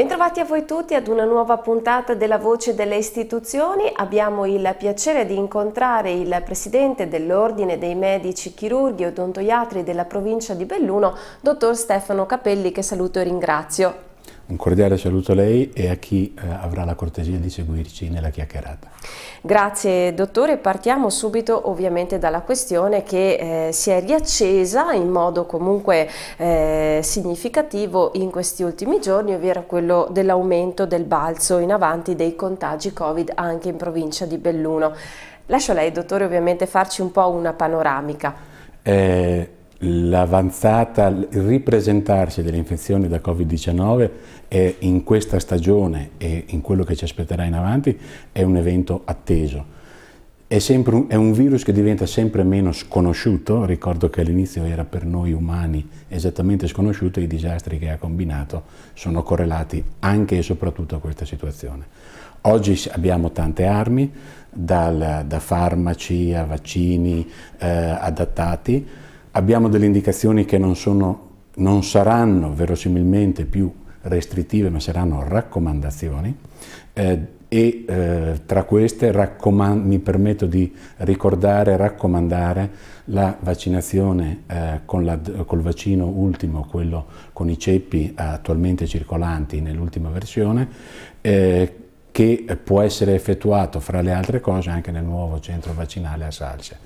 Bentrovati a voi tutti ad una nuova puntata della Voce delle Istituzioni. Abbiamo il piacere di incontrare il presidente dell'Ordine dei Medici Chirurghi e Odontoiatri della provincia di Belluno, dottor Stefano Capelli, che saluto e ringrazio. Un cordiale saluto a lei e a chi eh, avrà la cortesia di seguirci nella chiacchierata. Grazie dottore, partiamo subito ovviamente dalla questione che eh, si è riaccesa in modo comunque eh, significativo in questi ultimi giorni, ovvero quello dell'aumento del balzo in avanti dei contagi Covid anche in provincia di Belluno. Lascio a lei dottore ovviamente farci un po' una panoramica eh, l'avanzata, il ripresentarsi delle infezioni da Covid-19 eh, in questa stagione e in quello che ci aspetterà in avanti è un evento atteso. È, un, è un virus che diventa sempre meno sconosciuto, ricordo che all'inizio era per noi umani esattamente sconosciuto, e i disastri che ha combinato sono correlati anche e soprattutto a questa situazione. Oggi abbiamo tante armi, dal, da farmaci a vaccini eh, adattati, abbiamo delle indicazioni che non, sono, non saranno verosimilmente più restrittive ma saranno raccomandazioni eh, e eh, tra queste raccomand- mi permetto di ricordare e raccomandare la vaccinazione eh, la, col vaccino ultimo, quello con i ceppi attualmente circolanti nell'ultima versione, eh, che può essere effettuato fra le altre cose anche nel nuovo centro vaccinale a Salsia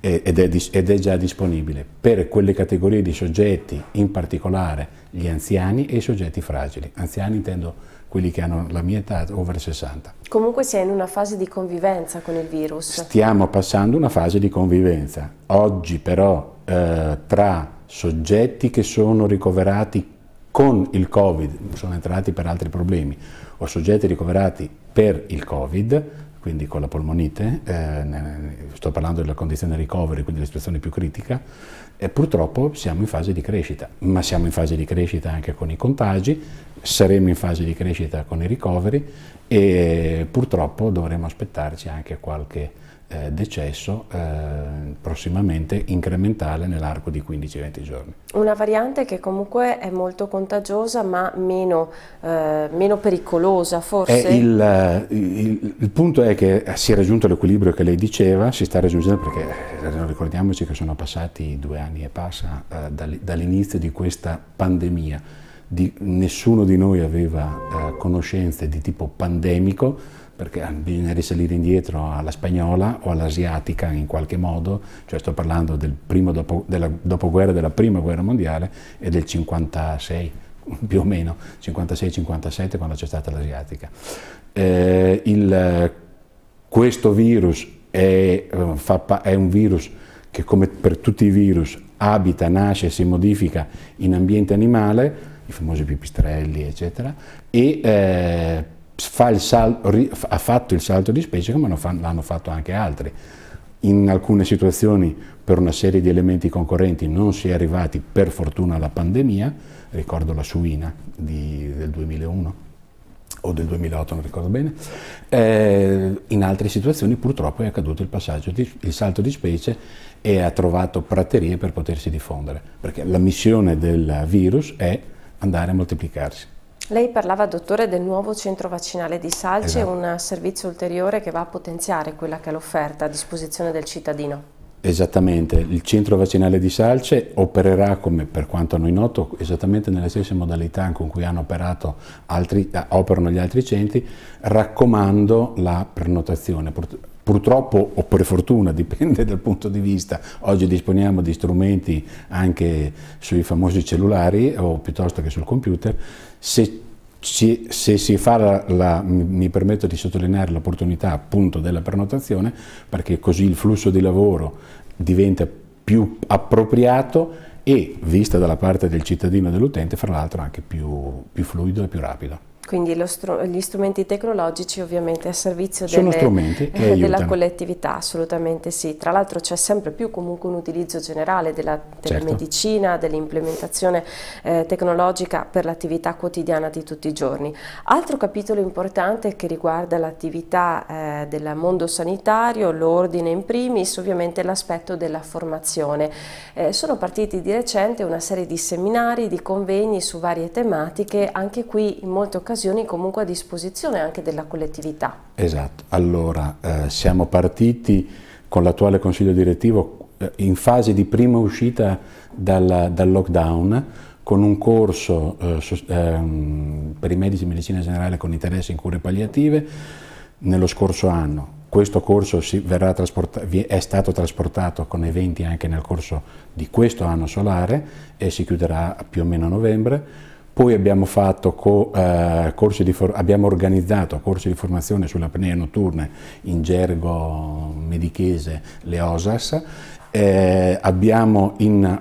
ed è, ed è già disponibile per quelle categorie di soggetti, in particolare gli anziani e i soggetti fragili. Anziani intendo quelli che hanno la mia età, over 60. Comunque si è in una fase di convivenza con il virus. Stiamo passando una fase di convivenza. Oggi però eh, tra soggetti che sono ricoverati con il Covid, sono entrati per altri problemi, o soggetti ricoverati per il Covid, quindi con la polmonite, eh, sto parlando della condizione recovery, quindi la situazione più critica, e purtroppo siamo in fase di crescita, ma siamo in fase di crescita anche con i contagi, saremo in fase di crescita con i ricoveri e purtroppo dovremo aspettarci anche qualche eh, decesso eh, prossimamente incrementale nell'arco di 15-20 giorni. Una variante che comunque è molto contagiosa ma meno, eh, meno pericolosa forse? Il, eh, il, il, punto è che si è raggiunto l'equilibrio che lei diceva, si sta raggiungendo perché eh, ricordiamoci che sono passati due anni e passa eh, dall'inizio di questa pandemia, di, nessuno di noi aveva conoscenze di tipo pandemico, perché bisogna risalire indietro alla spagnola o all'asiatica in qualche modo, cioè sto parlando del dopo, della dopoguerra, della prima guerra mondiale e del 56 più o meno, 56-57 quando c'è stata l'asiatica. Eh, il, questo virus è, eh, è un virus che come per tutti i virus abita, nasce e si modifica in ambiente animale, i famosi pipistrelli eccetera, e eh, salto, ha fatto il salto di specie come l'hanno fatto anche altri. In alcune situazioni per una serie di elementi concorrenti non si è arrivati per fortuna alla pandemia, ricordo la suina di, del 2001 o del 2008, non ricordo bene, eh, in altre situazioni purtroppo è accaduto il passaggio, di, il salto di specie e ha trovato praterie per potersi diffondere, perché la missione del virus è andare a moltiplicarsi lei parlava, dottore, del nuovo centro vaccinale di Salce, esatto. un servizio ulteriore che va a potenziare quella che è l'offerta a disposizione del cittadino. Esattamente, il centro vaccinale di Salce opererà, come per quanto a noi noto, esattamente nelle stesse modalità con cui hanno operato altri, operano gli altri centri, raccomando la prenotazione purtroppo o per fortuna, dipende dal punto di vista, oggi disponiamo di strumenti anche sui famosi cellulari o piuttosto che sul computer, se, ci, se si fa, la, la, mi permetto di sottolineare l'opportunità appunto della prenotazione, perché così il flusso di lavoro diventa più appropriato e, vista dalla parte del cittadino e dell'utente, fra l'altro anche più, più fluido e più rapido. Quindi str gli strumenti tecnologici ovviamente a servizio delle, eh, della collettività, assolutamente sì. Tra l'altro c'è sempre più comunque un utilizzo generale della telemedicina, certo. dell'implementazione eh, tecnologica per l'attività quotidiana di tutti i giorni. Altro capitolo importante che riguarda l'attività eh, del mondo sanitario, l'ordine in primis, ovviamente l'aspetto della formazione. Eh, sono partiti di recente una serie di seminari, di convegni su varie tematiche, anche qui in molte occasioni occasioni comunque a disposizione anche della collettività. Esatto, allora eh, siamo partiti con l'attuale Consiglio Direttivo eh, in fase di prima uscita dal, dal lockdown con un corso eh, so, ehm, per i medici di medicina generale con interesse in cure palliative nello scorso anno. Questo corso è stato trasportato con eventi anche nel corso di questo anno solare e si chiuderà più o meno a novembre poi abbiamo, co, eh, di, abbiamo, organizzato corsi di formazione sull'apnea notturna, in gergo medichese le OSAS, eh, abbiamo in,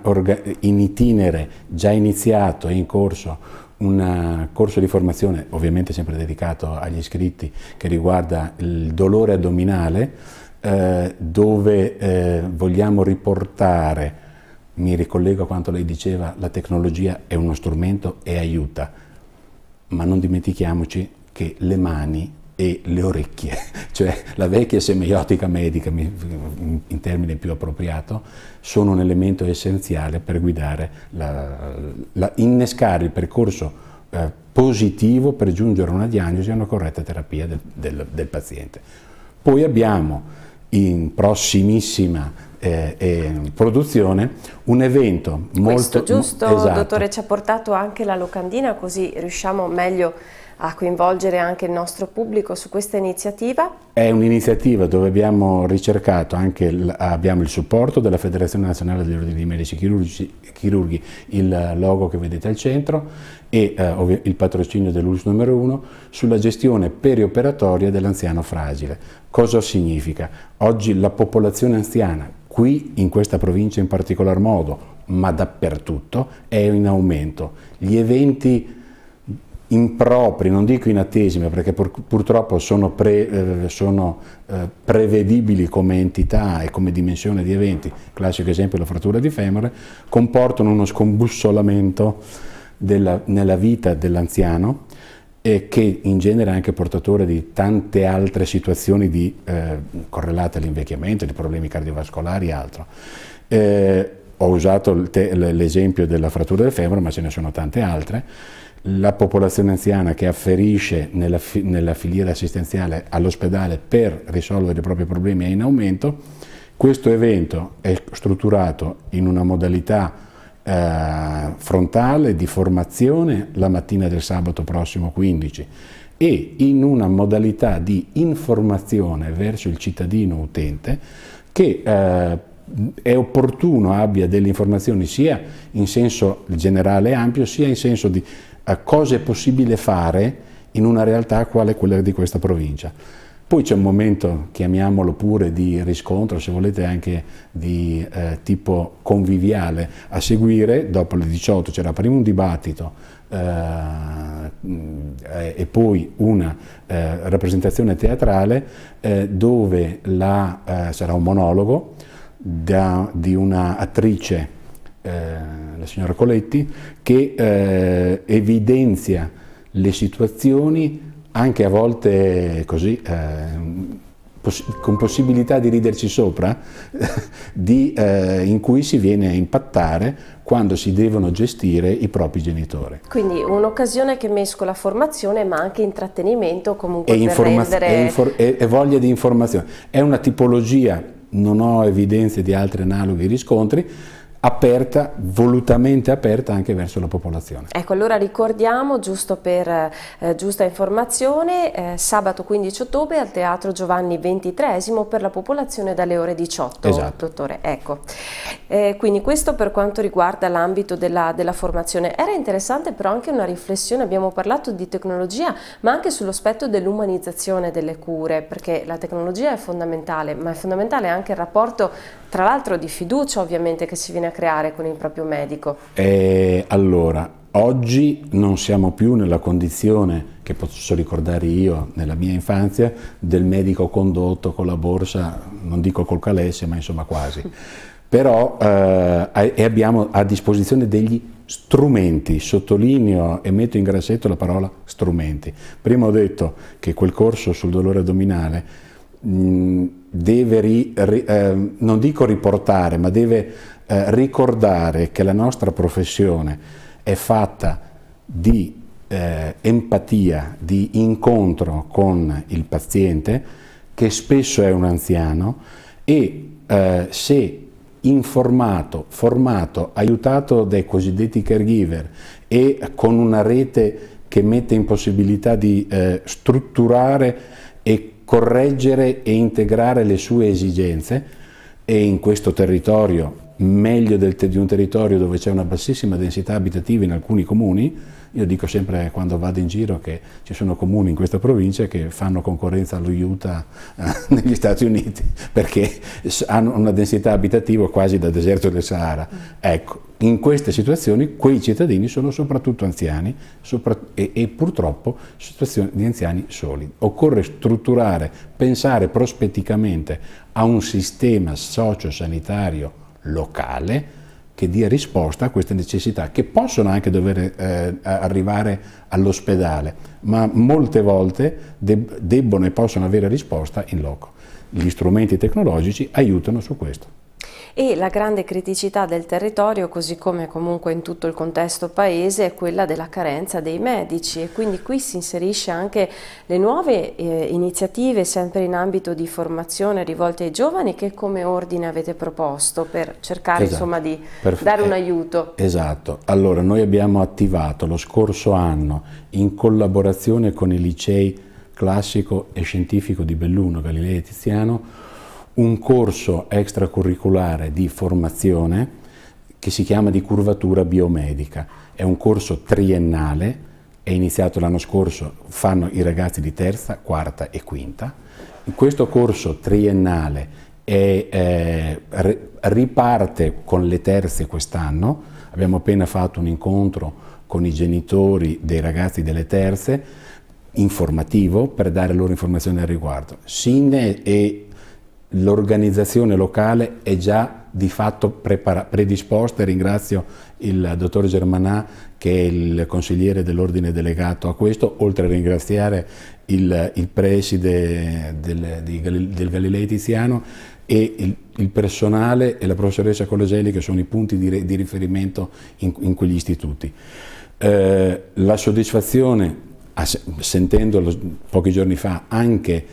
in itinere già iniziato e in corso un eh, corso di formazione ovviamente sempre dedicato agli iscritti che riguarda il dolore addominale eh, dove eh, vogliamo riportare mi ricollego a quanto lei diceva, la tecnologia è uno strumento e aiuta, ma non dimentichiamoci che le mani e le orecchie, cioè la vecchia semiotica medica, in termine più appropriato, sono un elemento essenziale per guidare, la, la, innescare il percorso eh, positivo per giungere a una diagnosi e a una corretta terapia del, del, del paziente. Poi abbiamo in prossimissima eh, e produzione, un evento Questo molto... giusto, esatto. dottore, ci ha portato anche la locandina così riusciamo meglio a coinvolgere anche il nostro pubblico su questa iniziativa? È un'iniziativa dove abbiamo ricercato anche il, abbiamo il supporto della Federazione Nazionale degli Ordini Medici Chirurgi, Chirurghi, il logo che vedete al centro e eh, il patrocinio dell'Ulus numero 1 sulla gestione perioperatoria dell'anziano fragile. Cosa significa? Oggi la popolazione anziana qui in questa provincia in particolar modo, ma dappertutto, è in aumento. Gli eventi impropri, non dico inattesi, ma perché pur, purtroppo sono, pre, eh, sono eh, prevedibili come entità e come dimensione di eventi, classico esempio la frattura di femore, comportano uno scombussolamento della, nella vita dell'anziano e che in genere è anche portatore di tante altre situazioni di, eh, correlate all'invecchiamento, di problemi cardiovascolari e altro. Eh, ho usato l'esempio della frattura del femore, ma ce ne sono tante altre. La popolazione anziana che afferisce nella, fi nella filiera assistenziale all'ospedale per risolvere i propri problemi è in aumento. Questo evento è strutturato in una modalità eh, frontale di formazione la mattina del sabato prossimo 15 e in una modalità di informazione verso il cittadino utente che eh, è opportuno abbia delle informazioni sia in senso generale ampio sia in senso di eh, cosa è possibile fare in una realtà quale quella di questa provincia. Poi c'è un momento, chiamiamolo pure, di riscontro, se volete anche di eh, tipo conviviale. A seguire, dopo le 18, c'era prima un dibattito eh, mm, eh, e poi una eh, rappresentazione teatrale eh, dove la, eh, sarà un monologo da, di un'attrice, attrice, la signora Coletti, che evidenzia le situazioni anche a volte così, eh, poss con possibilità di riderci sopra, di, eh, in cui si viene a impattare quando si devono gestire i propri genitori. Quindi un'occasione che mescola formazione ma anche intrattenimento comunque e per rendere... E, e voglia di informazione. È una tipologia, non ho evidenze di altri analoghi riscontri, aperta, volutamente aperta anche verso la popolazione. Ecco, allora ricordiamo, giusto per eh, giusta informazione, eh, sabato 15 ottobre al Teatro Giovanni XXIII per la popolazione dalle ore 18, esatto. dottore. Ecco. Eh, quindi questo per quanto riguarda l'ambito della, della, formazione. Era interessante però anche una riflessione, abbiamo parlato di tecnologia, ma anche sull'aspetto dell'umanizzazione delle cure, perché la tecnologia è fondamentale, ma è fondamentale anche il rapporto, tra l'altro di fiducia ovviamente, che si viene a creare con il proprio medico? Eh, allora, oggi non siamo più nella condizione che posso ricordare io nella mia infanzia del medico condotto con la borsa, non dico col calesse, ma insomma quasi. Però eh, abbiamo a disposizione degli strumenti, sottolineo e metto in grassetto la parola strumenti. Prima ho detto che quel corso sul dolore addominale mh, mm, deve, ri, ri, eh, non dico riportare, ma deve eh, ricordare che la nostra professione è fatta di eh, empatia, di incontro con il paziente, che spesso è un anziano, e eh, se informato, formato, aiutato dai cosiddetti caregiver e con una rete che mette in possibilità di eh, strutturare e correggere e integrare le sue esigenze e in questo territorio, meglio del, di un territorio dove c'è una bassissima densità abitativa in alcuni comuni, io dico sempre quando vado in giro che ci sono comuni in questa provincia che fanno concorrenza allo Utah eh, negli Stati Uniti perché hanno una densità abitativa quasi da deserto del Sahara. Ecco, in queste situazioni quei cittadini sono soprattutto anziani sopra, e, e, purtroppo situazioni di anziani soli. Occorre strutturare, pensare prospetticamente a un sistema socio-sanitario locale che dia risposta a queste necessità, che possono anche dover eh, arrivare all'ospedale, ma molte volte deb debbono e possono avere risposta in loco. Gli strumenti tecnologici aiutano su questo e la grande criticità del territorio, così come comunque in tutto il contesto paese, è quella della carenza dei medici e quindi qui si inserisce anche le nuove eh, iniziative sempre in ambito di formazione rivolte ai giovani che come ordine avete proposto per cercare esatto, insomma, di dare un eh, aiuto. Esatto, allora noi abbiamo attivato lo scorso anno in collaborazione con i licei classico e scientifico di Belluno, Galilei e Tiziano un corso extracurriculare di formazione che si chiama di curvatura biomedica. È un corso triennale, è iniziato l'anno scorso, fanno i ragazzi di terza, quarta e quinta. Questo corso triennale è, eh, riparte con le terze quest'anno, abbiamo appena fatto un incontro con i genitori dei ragazzi delle terze, informativo, per dare loro informazioni al riguardo. SIN e l'organizzazione locale è già di fatto prepara- predisposta e ringrazio il dottor Germanà che è il consigliere dell'ordine delegato a questo, oltre a ringraziare il, il preside del, del, del Galilei Tiziano e il, il, personale e la professoressa Coloselli che sono i punti di, di riferimento in, in, quegli istituti. Eh, la soddisfazione, sentendolo pochi giorni fa anche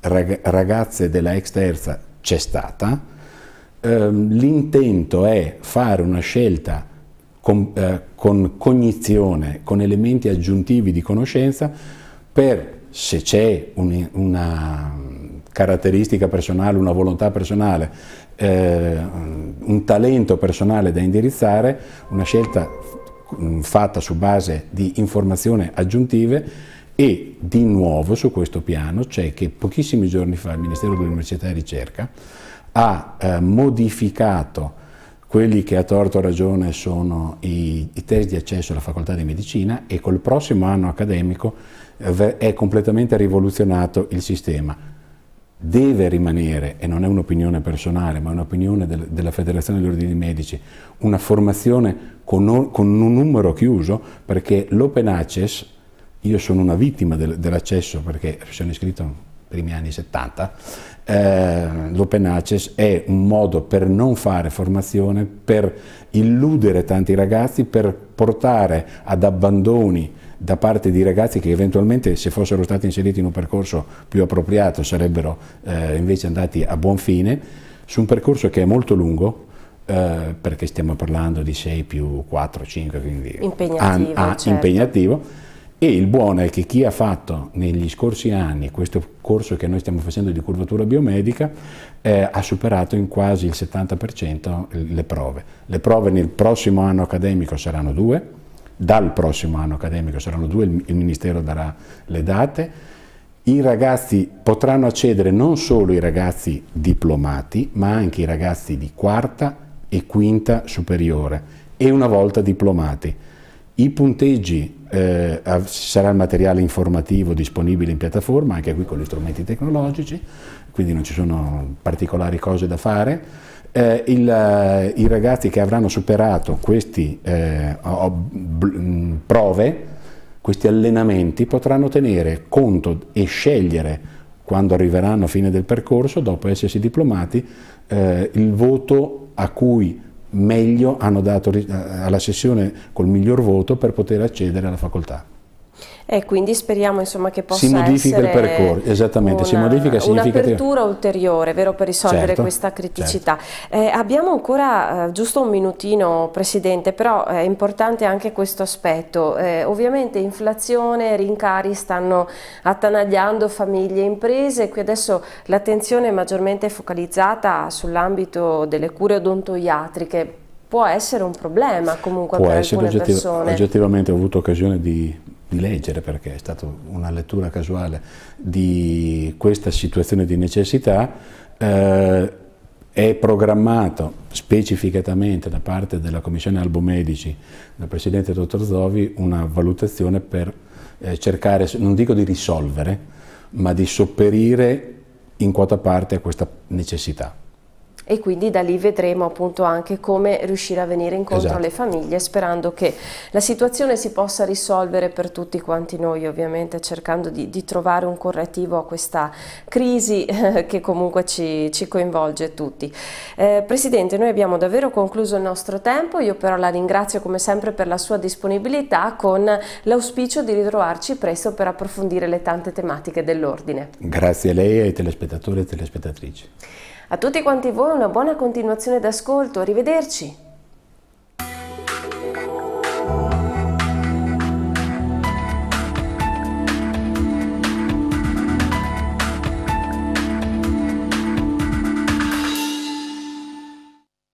rag ragazze della ex terza c'è stata, ehm, l'intento è fare una scelta con, eh, con cognizione, con elementi aggiuntivi di conoscenza per se c'è un, una caratteristica personale, una volontà personale, eh, un talento personale da indirizzare, una scelta mm, fatta su base di informazioni aggiuntive e di nuovo su questo piano c'è che pochissimi giorni fa il Ministero dell'Università e Ricerca ha eh, modificato quelli che a torto ragione sono i, i, test di accesso alla facoltà di medicina e col prossimo anno accademico eh, è completamente rivoluzionato il sistema. Deve rimanere, e non è un'opinione personale, ma è un'opinione del, della Federazione degli Ordini Medici, una formazione con, con un numero chiuso perché l'open access io sono una vittima del, dell'accesso perché sono iscritto nei primi anni 70, eh, l'open access è un modo per non fare formazione, per illudere tanti ragazzi, per portare ad abbandoni da parte di ragazzi che eventualmente se fossero stati inseriti in un percorso più appropriato sarebbero eh, invece andati a buon fine, su un percorso che è molto lungo, eh, perché stiamo parlando di 6 più 4, 5, quindi impegnativo, an, an, certo. impegnativo e il buono è che chi ha fatto negli scorsi anni questo corso che noi stiamo facendo di curvatura biomedica eh, ha superato in quasi il 70% le prove. Le prove nel prossimo anno accademico saranno due, dal prossimo anno accademico saranno due, il, il Ministero darà le date. I ragazzi potranno accedere non solo i ragazzi diplomati, ma anche i ragazzi di quarta e quinta superiore e una volta diplomati i punteggi, eh, sarà il materiale informativo disponibile in piattaforma, anche qui con gli strumenti tecnologici, quindi non ci sono particolari cose da fare. Eh, il, eh, I ragazzi che avranno superato queste eh, mm, prove, questi allenamenti, potranno tenere conto e scegliere quando arriveranno a fine del percorso, dopo essersi diplomati, eh, il voto a cui meglio hanno dato alla sessione col miglior voto per poter accedere alla facoltà e quindi speriamo insomma, che possa si modifica il percorso esattamente una, si modifica un'apertura ulteriore vero per risolvere certo, questa certo. criticità certo. eh, abbiamo ancora eh, giusto un minutino presidente però eh, è importante anche questo aspetto eh, ovviamente inflazione rincari stanno attanagliando famiglie e imprese qui adesso l'attenzione è maggiormente focalizzata sull'ambito delle cure odontoiatriche può essere un problema comunque può per essere alcune oggettiv persone oggettivamente ho avuto occasione di di leggere perché è stata una lettura casuale di questa situazione di necessità, eh, è programmato specificatamente da parte della Commissione Albomedici, dal Presidente Dottor Zovi, una valutazione per eh, cercare, non dico di risolvere, ma di sopperire in quota parte a questa necessità e quindi da lì vedremo appunto anche come riuscire a venire incontro esatto. alle famiglie sperando che la situazione si possa risolvere per tutti quanti noi ovviamente cercando di, di trovare un correttivo a questa crisi eh, che comunque ci, ci coinvolge tutti. Eh, Presidente noi abbiamo davvero concluso il nostro tempo, io però la ringrazio come sempre per la sua disponibilità con l'auspicio di ritrovarci presto per approfondire le tante tematiche dell'ordine. Grazie a lei e ai telespettatori e telespettatrici. A tutti quanti voi una buona continuazione d'ascolto, arrivederci!